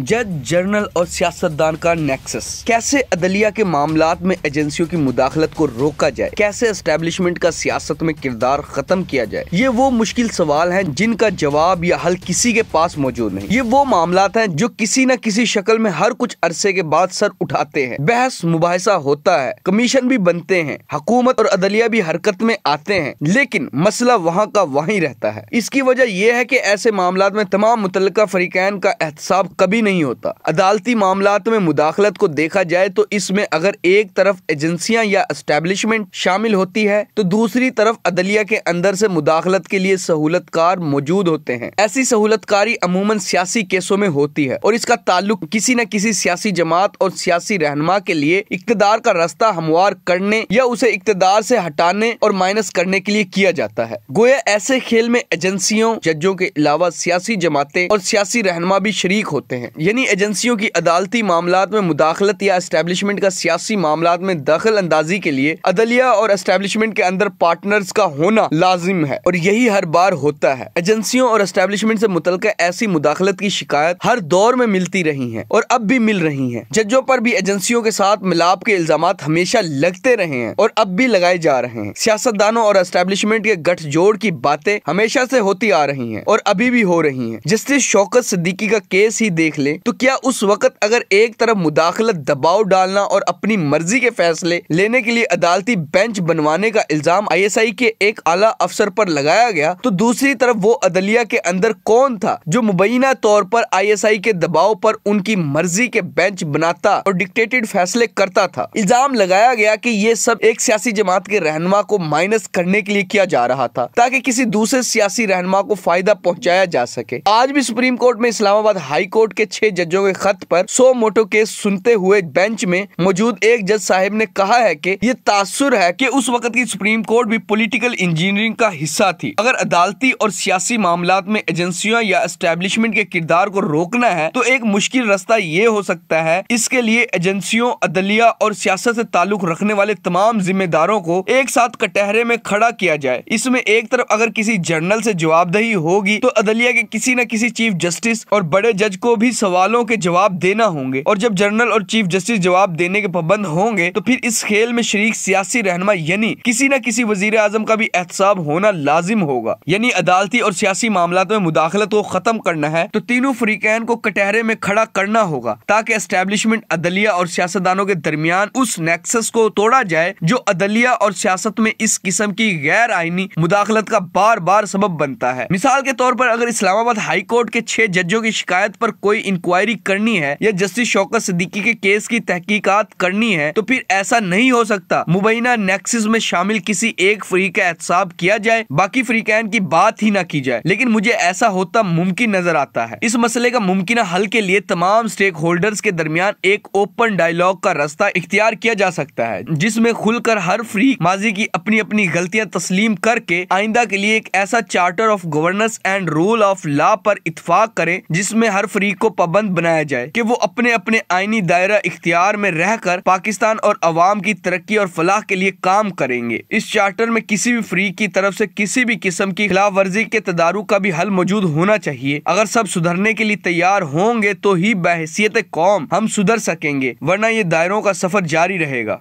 जज जर्नल और सियासतदान का नेक्सस कैसे अदलिया के मामला में एजेंसियों की मुदाखलत को रोका जाए कैसे एस्टेब्लिशमेंट का सियासत में किरदार खत्म किया जाए ये वो मुश्किल सवाल हैं जिनका जवाब या हल किसी के पास मौजूद नहीं ये वो मामला हैं जो किसी न किसी शक्ल में हर कुछ अरसे के बाद सर उठाते हैं बहस मुबासा होता है कमीशन भी बनते हैं हकूमत और अदलिया भी हरकत में आते हैं लेकिन मसला वहाँ का वही रहता है इसकी वजह यह है की ऐसे मामला में तमाम मुतल फरीकैन का एहतसाब कभी नहीं होता अदालती मामला में मुदाखलत को देखा जाए तो इसमें अगर एक तरफ एजेंसियां या इस्टेब्लिशमेंट शामिल होती है तो दूसरी तरफ अदलिया के अंदर से मुदाखलत के लिए सहूलतकार मौजूद होते हैं ऐसी सहूलतकारी अमूमन सियासी केसों में होती है और इसका ताल्लुक किसी न किसी सियासी जमात और सियासी रहनमा के लिए इकतदार का रास्ता हमवार करने या उसे इकतदार से हटाने और माइनस करने के लिए किया जाता है गोया ऐसे खेल में एजेंसियों जजों के अलावा सियासी जमाते और सियासी रहनमा भी शरीक होते हैं यानी एजेंसियों की अदालती मामला में मुदाखलत या इस्टेब्लिशमेंट का सियासी मामला में दखल अंदाजी के लिए अदलिया और इस्टेब्लिशमेंट के अंदर पार्टनर्स का होना लाजिम है और यही हर बार होता है एजेंसियों और इस्टेब्लिशमेंट से मुतल ऐसी मुदाखलत की शिकायत हर दौर में मिलती रही है और अब भी मिल रही है जजों पर भी एजेंसियों के साथ मिलाप के इल्जाम हमेशा लगते रहे हैं और अब भी लगाए जा रहे हैं सियासतदानों और एस्टेब्लिशमेंट के गठजोड़ की बातें हमेशा से होती आ रही हैं और अभी भी हो रही हैं जस्टिस शौकत सिद्दीकी का केस ही देख ले लें तो क्या उस वक्त अगर एक तरफ मुदाखलत दबाव डालना और अपनी मर्जी के फैसले लेने के लिए अदालती बेंच बनवाने का इल्जाम आईएसआई के एक आला अफसर पर लगाया गया तो दूसरी तरफ वो अदलिया के अंदर कौन था जो मुबैना तौर पर आईएसआई के दबाव पर उनकी मर्जी के बेंच बनाता और डिक्टेटेड फैसले करता था इल्जाम लगाया गया कि ये सब एक सियासी जमात के रहनमा को माइनस करने के लिए किया जा रहा था ताकि किसी दूसरे सियासी रहनुमा को फायदा पहुंचाया जा सके आज भी सुप्रीम कोर्ट में इस्लामाबाद हाई कोर्ट के छह जजों के खत पर सो मोटो केस सुनते हुए बेंच में मौजूद एक जज साहिब ने कहा है कि ये तासुर है कि उस वक्त की सुप्रीम कोर्ट भी पॉलिटिकल इंजीनियरिंग का हिस्सा थी अगर अदालती और सियासी मामला में एजेंसियों या एस्टेब्लिशमेंट के किरदार को रोकना है तो एक मुश्किल रास्ता ये हो सकता है इसके लिए एजेंसियों अदलिया और सियासत ऐसी ताल्लुक रखने वाले तमाम जिम्मेदारों को एक साथ कटहरे में खड़ा किया जाए इसमें एक तरफ अगर किसी जर्नल ऐसी जवाबदही होगी तो अदलिया के किसी न किसी चीफ जस्टिस और बड़े जज को भी सवालों के जवाब देना होंगे और जब जनरल और चीफ जस्टिस जवाब देने के पाबंद होंगे तो फिर इस खेल में शरीक सियासी रहनमा यानी किसी न किसी वजीर आजम का भी एहतसाब होना लाजिम होगा यानी अदालती और सियासी मामला में मुदाखलत को खत्म करना है तो तीनों फरीकैन को कटहरे में खड़ा करना होगा ताकि एस्टेब्लिशमेंट अदलिया और सियासतदानों के दरमियान उस नेक्सस को तोड़ा जाए जो अदलिया और सियासत में इस किस्म की गैर आइनी मुदाखलत का बार बार सबब बनता है मिसाल के तौर पर अगर इस्लामाबाद हाई कोर्ट के छह जजों की शिकायत पर कोई इंक्वायरी करनी है या जस्टिस शौकत सिद्दीकी के केस की तहकीकात करनी है तो फिर ऐसा नहीं हो सकता मुबैना नेक्सिस में शामिल किसी एक फ्री का एहतसाब किया जाए बाकी फ्रीकैन की बात ही ना की जाए लेकिन मुझे ऐसा होता मुमकिन नजर आता है इस मसले का मुमकिन हल के लिए तमाम स्टेक होल्डर्स के दरमियान एक ओपन डायलॉग का रास्ता इख्तियार किया जा सकता है जिसमे खुलकर हर फ्री माजी की अपनी अपनी गलतियाँ तस्लीम करके आइंदा के लिए एक ऐसा charter of governance and rule of law पर इतफाक करे जिसमे हर फ्री को पाबंद बनाया जाए कि वो अपने अपने आईनी दायरा इख्तियार में रहकर पाकिस्तान और अवाम की तरक्की और फलाह के लिए काम करेंगे इस चार्टर में किसी भी फ्री की तरफ से किसी भी किस्म की खिलाफ वर्जी के तदारू का भी हल मौजूद होना चाहिए अगर सब सुधरने के लिए तैयार होंगे तो ही बहसीत कौम हम सुधर सकेंगे वरना ये दायरों का सफर जारी रहेगा